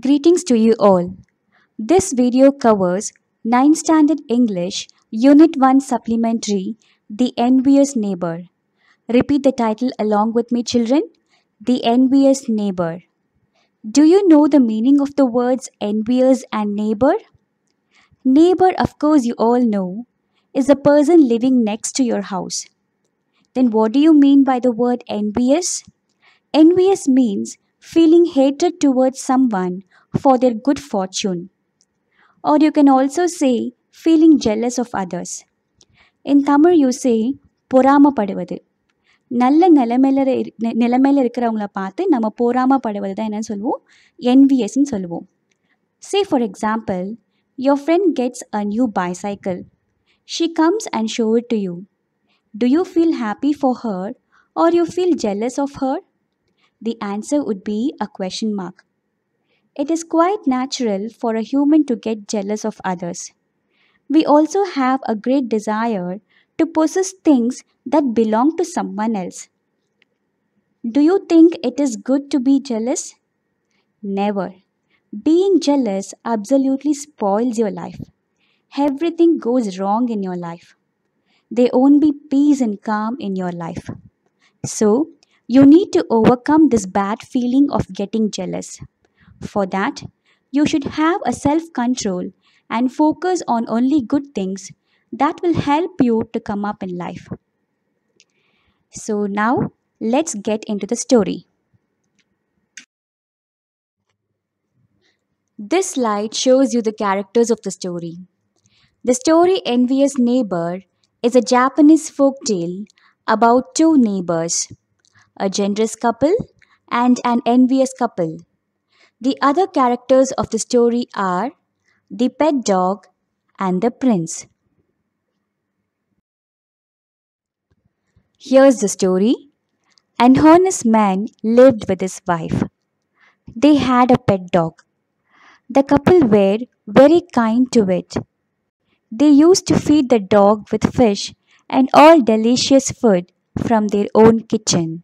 Greetings to you all. This video covers 9 Standard English, Unit 1 Supplementary, The Envious Neighbor. Repeat the title along with me children. The Envious Neighbor. Do you know the meaning of the words envious and neighbor? Neighbor, of course you all know, is a person living next to your house. Then what do you mean by the word envious? Envious means feeling hatred towards someone for their good fortune. Or you can also say feeling jealous of others. In Tamil, you say பொறாமப்படுவது நல்ல நிலைமையில நிலைமையில் இருக்கிறவங்கள பார்த்து நம்ம படுவது தான் என்னன்னு சொல்லுவோம் என்விஎஸ்ன்னு சொல்லுவோம் say for example your friend gets a new bicycle she comes and show it to you do you feel happy for her or you feel jealous of her the answer would be a question mark. It is quite natural for a human to get jealous of others. We also have a great desire to possess things that belong to someone else. Do you think it is good to be jealous? Never. Being jealous absolutely spoils your life. Everything goes wrong in your life. There won't be peace and calm in your life. So, you need to overcome this bad feeling of getting jealous. For that, you should have a self control and focus on only good things that will help you to come up in life. So, now let's get into the story. This slide shows you the characters of the story. The story Envious Neighbor is a Japanese folk tale about two neighbors a generous couple, and an envious couple. The other characters of the story are the pet dog and the prince. Here's the story. An honest man lived with his wife. They had a pet dog. The couple were very kind to it. They used to feed the dog with fish and all delicious food from their own kitchen.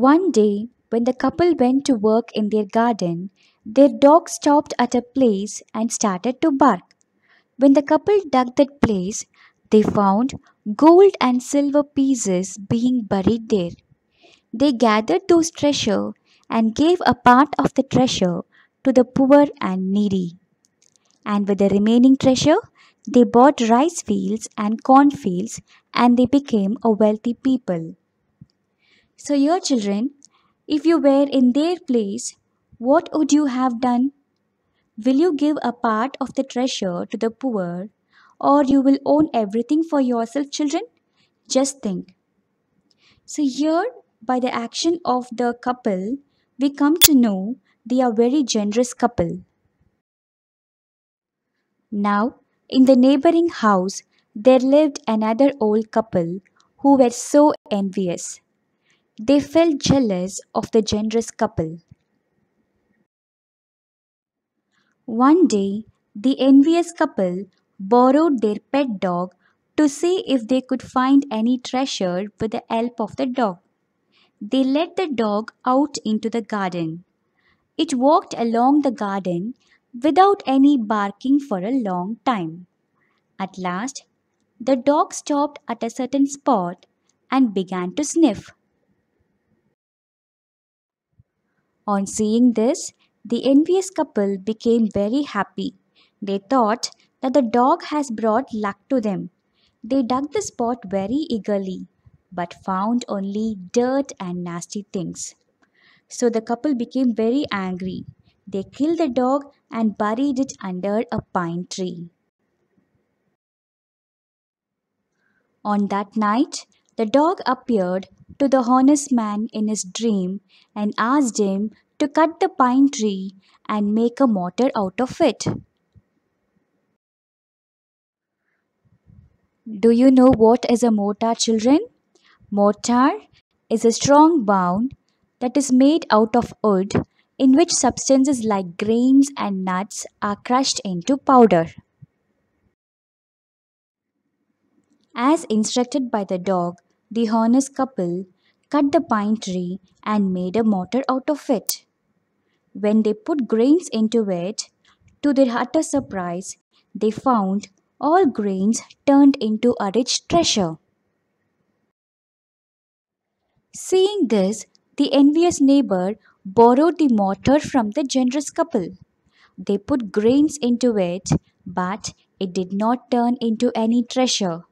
One day, when the couple went to work in their garden, their dog stopped at a place and started to bark. When the couple dug that place, they found gold and silver pieces being buried there. They gathered those treasure and gave a part of the treasure to the poor and needy. And with the remaining treasure, they bought rice fields and corn fields and they became a wealthy people. So, your children, if you were in their place, what would you have done? Will you give a part of the treasure to the poor or you will own everything for yourself, children? Just think. So, here by the action of the couple, we come to know they are very generous couple. Now, in the neighboring house, there lived another old couple who were so envious. They felt jealous of the generous couple. One day, the envious couple borrowed their pet dog to see if they could find any treasure with the help of the dog. They let the dog out into the garden. It walked along the garden without any barking for a long time. At last, the dog stopped at a certain spot and began to sniff. On seeing this, the envious couple became very happy. They thought that the dog has brought luck to them. They dug the spot very eagerly, but found only dirt and nasty things. So the couple became very angry. They killed the dog and buried it under a pine tree. On that night, the dog appeared to the honest man in his dream and asked him to cut the pine tree and make a mortar out of it. Do you know what is a mortar, children? Mortar is a strong bound that is made out of wood in which substances like grains and nuts are crushed into powder. As instructed by the dog, the honest couple cut the pine tree and made a mortar out of it. When they put grains into it, to their utter surprise, they found all grains turned into a rich treasure. Seeing this, the envious neighbor borrowed the mortar from the generous couple. They put grains into it, but it did not turn into any treasure.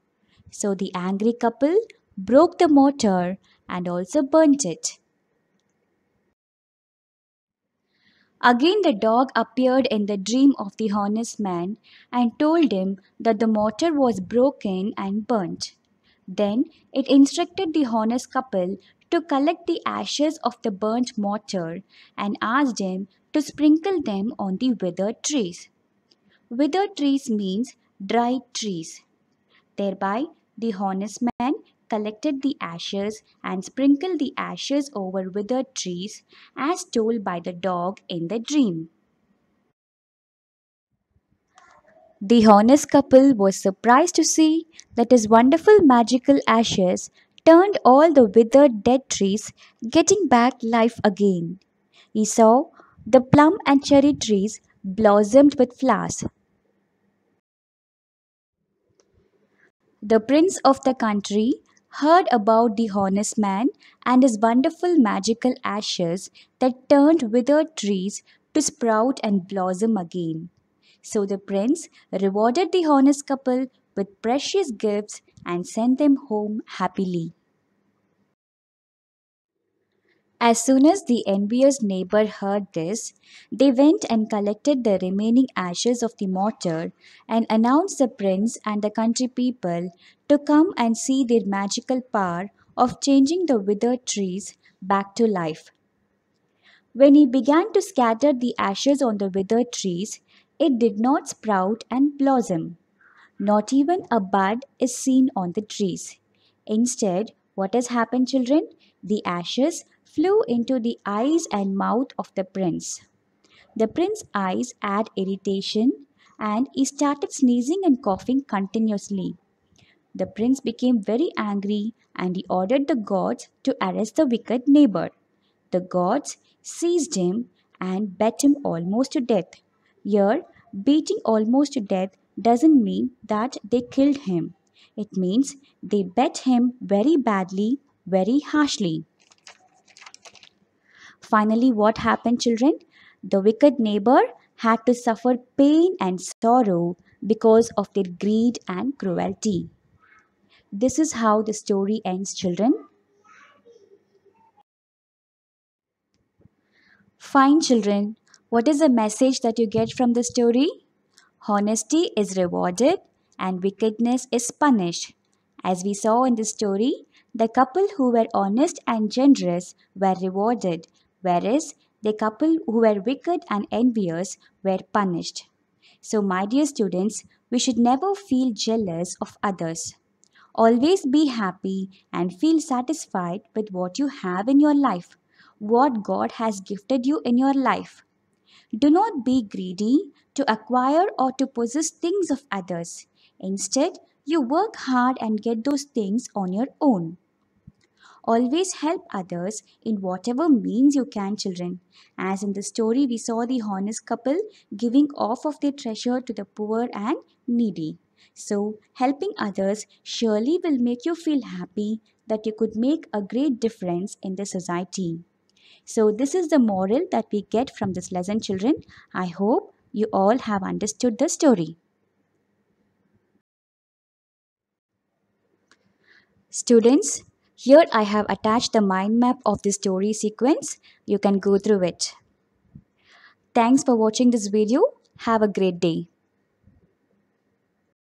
So the angry couple broke the mortar and also burnt it. Again the dog appeared in the dream of the honest man and told him that the mortar was broken and burnt. Then it instructed the honest couple to collect the ashes of the burnt mortar and asked him to sprinkle them on the withered trees. Withered trees means dry trees. Thereby, the honest man collected the ashes and sprinkled the ashes over withered trees as told by the dog in the dream. The honest couple was surprised to see that his wonderful magical ashes turned all the withered dead trees getting back life again. He saw the plum and cherry trees blossomed with flowers The prince of the country heard about the honest man and his wonderful magical ashes that turned withered trees to sprout and blossom again. So the prince rewarded the honest couple with precious gifts and sent them home happily. As soon as the envious neighbor heard this, they went and collected the remaining ashes of the mortar and announced the prince and the country people to come and see their magical power of changing the withered trees back to life. When he began to scatter the ashes on the withered trees, it did not sprout and blossom. Not even a bud is seen on the trees. Instead, what has happened, children? The ashes flew into the eyes and mouth of the prince. The prince's eyes had irritation and he started sneezing and coughing continuously. The prince became very angry and he ordered the gods to arrest the wicked neighbor. The gods seized him and beat him almost to death. Here, beating almost to death doesn't mean that they killed him. It means they beat him very badly, very harshly. Finally, what happened, children? The wicked neighbor had to suffer pain and sorrow because of their greed and cruelty. This is how the story ends, children. Fine, children. What is the message that you get from the story? Honesty is rewarded and wickedness is punished. As we saw in the story, the couple who were honest and generous were rewarded whereas the couple who were wicked and envious were punished. So, my dear students, we should never feel jealous of others. Always be happy and feel satisfied with what you have in your life, what God has gifted you in your life. Do not be greedy to acquire or to possess things of others. Instead, you work hard and get those things on your own. Always help others in whatever means you can, children. As in the story, we saw the honest couple giving off of their treasure to the poor and needy. So, helping others surely will make you feel happy that you could make a great difference in the society. So, this is the moral that we get from this lesson, children. I hope you all have understood the story. Students, here I have attached the mind map of the story sequence. You can go through it. Thanks for watching this video. Have a great day.